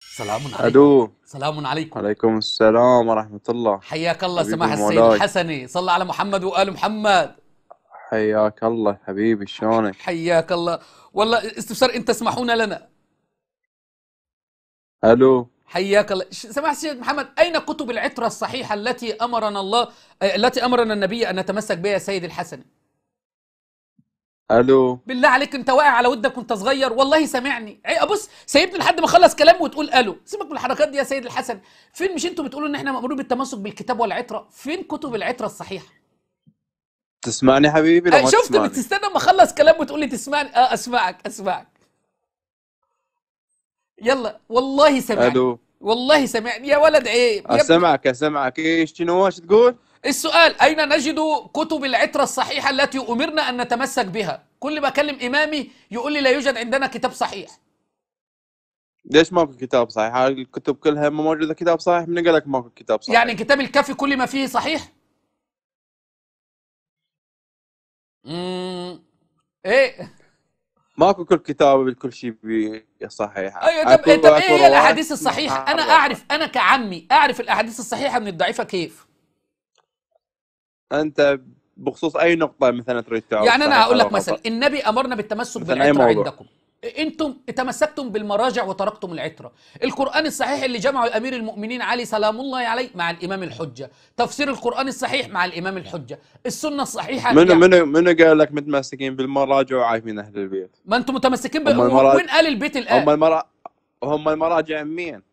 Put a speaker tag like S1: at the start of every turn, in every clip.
S1: سلام عليكم ألو سلام عليكم وعليكم السلام ورحمة الله حياك الله سماح السيد الحسني صلى على محمد وآل محمد حياك الله حبيبي شلونك حياك الله والله استفسار أنت تسمحون لنا ألو حياك الله سماح السيد محمد أين كتب العترة الصحيحة التي أمرنا الله آه، التي أمرنا النبي أن نتمسك بها سيد الحسني الو بالله عليك انت واقع على ودك وانت صغير والله سامعني بص سايبني لحد ما اخلص كلام وتقول الو سيبك من الحركات دي يا سيد الحسن فين مش انتوا بتقولوا ان احنا مامورين بالتمسك بالكتاب والعتره فين كتب العتره الصحيحه تسمعني حبيبي لما شفت تسمعني. بتستنى ما اخلص كلام وتقول لي تسمعني اه اسمعك اسمعك يلا والله سامعني الو والله سامعني يا ولد عيب اسمعك اسمعك ايش شنو تقول السؤال أين نجد كتب العترة الصحيحة التي أمرنا أن نتمسك بها كل ما أكلم إمامي يقول لي لا يوجد عندنا كتاب صحيح ليش ماكو كتاب صحيح؟ هاي الكتب كلها موجوده كتاب صحيح من قال لك ماكو كتاب صحيح؟ يعني كتاب الكافي كل ما فيه صحيح؟ امم ايه ماكو كل كتاب بكل شيء صحيح ايوه طب طب ايه هي الاحاديث الصحيحه؟ انا اعرف انا كعمي اعرف الاحاديث الصحيحه من الضعيفه كيف؟ انت بخصوص اي نقطه مثلا تريد تعرف يعني انا اقول لك مثلا النبي امرنا بالتمسك بالعتره عندكم انتم تمسكتم بالمراجع وتركتم العتره القران الصحيح اللي جمعه امير المؤمنين علي سلام الله عليه مع الامام الحجه تفسير القران الصحيح مع الامام الحجه السنه الصحيحه من من من قال لك متمسكين بالمراجع وعايفين اهل البيت ما انتم متمسكين بالمراجع وين قال البيت الان هم هم المراجع مين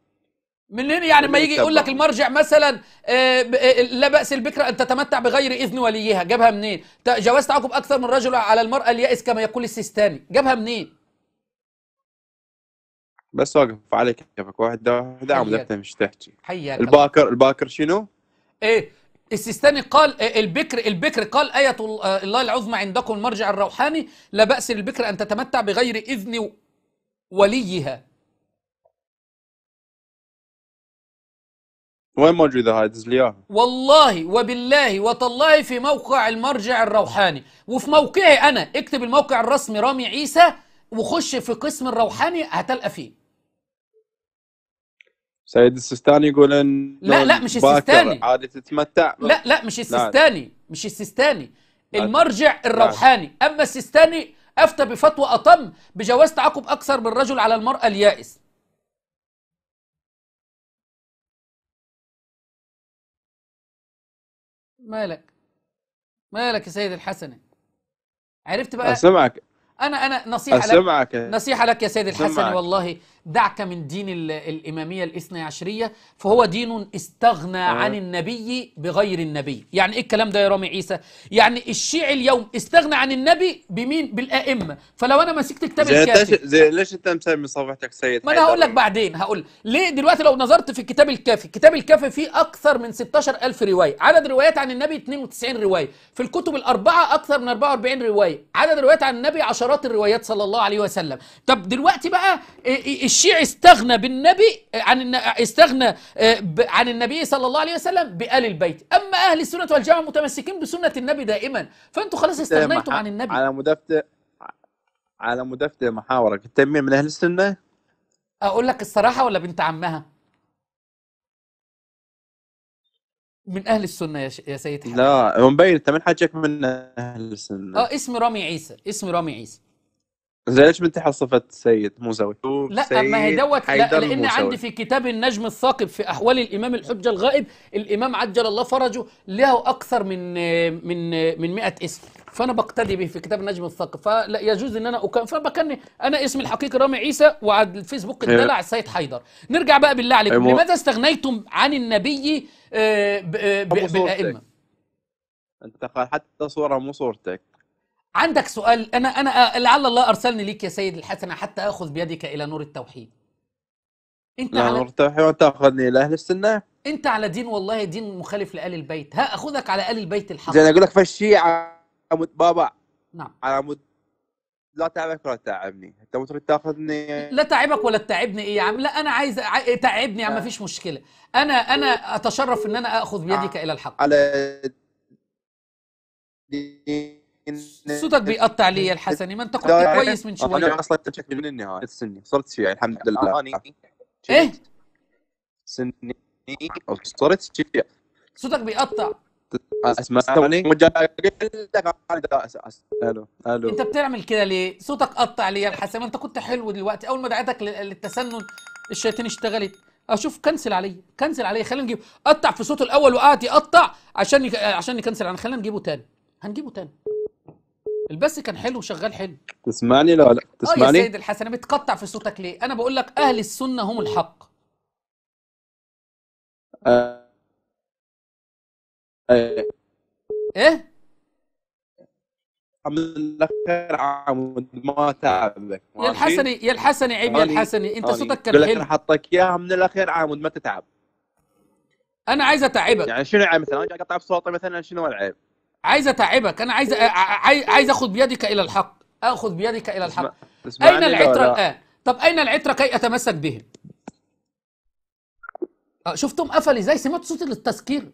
S1: من هنا يعني ما يجي يقول لك المرجع مثلا آه، لا باس البكره ان تتمتع بغير اذن وليها جابها منين جواز تعاقب اكثر من رجل على المراه اليائس كما يقول السيستاني جابها منين بس واقف عليك كيفك واحد واحد عم مش تحكي الباكر الباكر شنو ايه السيستاني قال آه، البكر البكر قال آية آه، الله العظمى عندكم المرجع الروحاني لا بأس للبكر أن تتمتع بغير إذن وليها وين موجوده هاي دز لي اياها والله وبالله وتالله في موقع المرجع الروحاني وفي موقعي انا اكتب الموقع الرسمي رامي عيسى وخش في قسم الروحاني هتلقى فيه سيد السيستاني يقول ان لا لا مش السيستاني عادي تتمتع لا لا مش نعم. السيستاني مش السيستاني نعم. المرجع نعم. الروحاني اما السيستاني افتى بفتوى اطم بجواز تعاقب اكثر من رجل على المراه اليائس مالك مالك يا سيد الحسنة عرفت بقى أسمعك أنا أنا نصيحة أسمعك. لك نصيحة لك يا سيد الحسنة والله دعك من دين الإمامية الاثنى عشرية فهو دين استغنى عن النبي بغير النبي يعني إيه الكلام ده يا رامي عيسى يعني الشيعي اليوم استغنى عن النبي بمين بالأئمة فلو أنا مسكت كتاب الكافي زي ليش أنت مسمي صفحتك سيد ما أنا هقول لك بعدين هقول ليه دلوقتي لو نظرت في الكتاب الكافي الكتاب الكافي فيه أكثر من 16000 رواية عدد روايات عن النبي 92 رواية في الكتب الأربعة أكثر من 44 رواية عدد روايات عن النبي عشرات الروايات صلى الله عليه وسلم طب دلوقتي بقى إيه إيه, إيه، الشيعي استغنى بالنبي عن استغنى آه، عن النبي صلى الله عليه وسلم بآل البيت اما اهل السنه والجماعه متمسكين بسنه النبي دائما فانتوا خلاص استغنيتم عن النبي على مدافع على مدافع محاورك التنمية من اهل السنه اقول لك الصراحه ولا بنت عمها من اهل السنه يا, ش... يا سيد حبيب. لا مبين انت من حاجك من اهل السنه اه اسمي رامي عيسى اسمي رامي عيسى زي ليش بنتي صفة سيد مو زوي لا ما هي دوت لا لان موسوي. عندي في كتاب النجم الثاقب في احوال الامام الحجه الغائب الامام عجل الله فرجه له اكثر من من من 100 اسم فانا بقتدي به في كتاب النجم الثاقب فلا يجوز ان انا أكن... انا اسمي الحقيقي رامي عيسى وعلى الفيسبوك إيه. الدلع السيد حيدر نرجع بقى بالله عليكم إيه، لماذا استغنيتم عن النبي آه، آه، بالائمه انت حتى صوره مو صورتك عندك سؤال انا انا لعل الله ارسلني ليك يا سيد الحسن حتى اخذ بيدك الى نور التوحيد انت لا على... نور التوحيد وتاخذني الى اهل السنه انت على دين والله دين مخالف لال البيت ها اخذك على ال البيت الحق زين اقول لك فالشيعه بابا نعم على مد لا تعبك ولا تعبني انت تريد تاخذني لا تعبك ولا تعبني ايه يا عم لا انا عايز ع... تعبني يا عم ما فيش مشكله انا انا اتشرف ان انا اخذ بيدك الى الحق على دين صوتك بيقطع لي يا الحسني ما انت قلت يعني كويس من شويه انا اصلا بشكل من النهايه السني صرت شيعي الحمد لله آه، آه. يعني ايه سني صرت شيعي صوتك بيقطع آه، اسمع الو الو انت بتعمل كده ليه؟ صوتك قطع لي يا الحسن انت كنت حلو دلوقتي اول ما دعيتك للتسنن الشياطين اشتغلت اشوف كنسل علي كنسل علي خلينا نجيب قطع في صوته الاول وقعد يقطع عشان عشان نكنسل عنه خلينا نجيبه تاني هنجيبه تاني البث كان حلو شغال حلو تسمعني لا لا تسمعني اه يا سيد الحسن بتقطع في صوتك ليه انا بقول لك اهل السنه هم الحق آه. ايه من عمود ما تعبك يا الحسني يا الحسني عيب يا الحسني انت صوتك كان حلو حطك حاطك اياها من الاخير عمود ما تتعب انا عايز اتعبك يعني شنو العيب مثلا اقطع صوتي مثلا شنو العيب؟ عايز اتعبك انا عايز عايز اخد بيدك الى الحق اخذ بيدك الى الحق اسمع. اين العترة آه. الان طب اين العترة كي اتمسك بهم آه، شفتم قفل ازاي سمعت صوت التذكير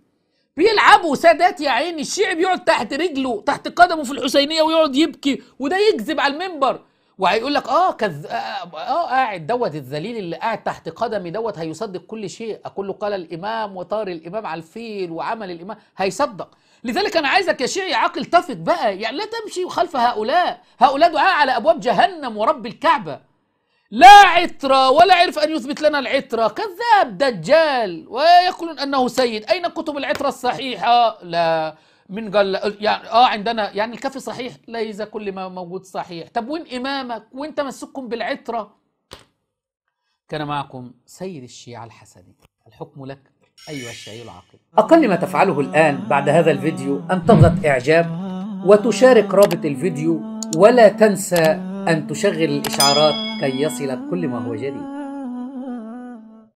S1: بيلعبوا سادات يا عيني الشيعي بيقعد تحت رجله تحت قدمه في الحسينيه ويقعد يبكي وده يكذب على المنبر وهيقول لك اه كذ آه،, اه قاعد دوت الذليل اللي قاعد تحت قدمي دوت هيصدق كل شيء اقول له قال الامام وطار الامام على الفيل وعمل الامام هيصدق لذلك انا عايزك يا شيعي عاقل تفت بقى يعني لا تمشي خلف هؤلاء هؤلاء دعاء على ابواب جهنم ورب الكعبه لا عترة ولا عرف أن يثبت لنا العترة كذاب دجال ويقولون أنه سيد أين كتب العترة الصحيحة لا من قال يعني اه عندنا يعني الكافي صحيح ليس كل ما موجود صحيح طب وين امامك وين تمسككم بالعتره كان معكم سيد الشيعة الحسني الحكم لك أيها الشيعي العاقل أقل ما تفعله الآن بعد هذا الفيديو أن تضغط إعجاب وتشارك رابط الفيديو ولا تنسى أن تشغل الإشعارات كي يصلك كل ما هو جديد